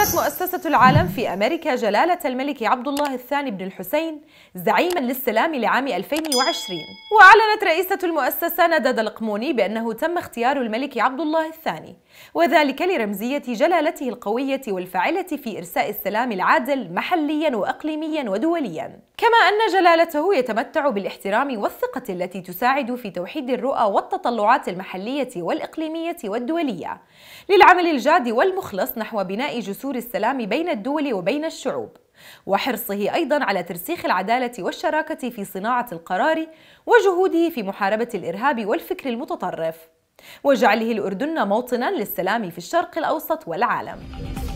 اختارت مؤسسة العالم في أمريكا جلالة الملك عبد الله الثاني بن الحسين زعيما للسلام لعام 2020 وأعلنت رئيسة المؤسسة ندى دلقموني بأنه تم اختيار الملك عبد الله الثاني وذلك لرمزية جلالته القوية والفاعلة في إرساء السلام العادل محليا وأقليميا ودوليا كما أن جلالته يتمتع بالاحترام والثقة التي تساعد في توحيد الرؤى والتطلعات المحلية والإقليمية والدولية للعمل الجاد والمخلص نحو بناء جسور دستور السلام بين الدول وبين الشعوب وحرصه ايضا على ترسيخ العداله والشراكه في صناعه القرار وجهوده في محاربه الارهاب والفكر المتطرف وجعله الاردن موطنا للسلام في الشرق الاوسط والعالم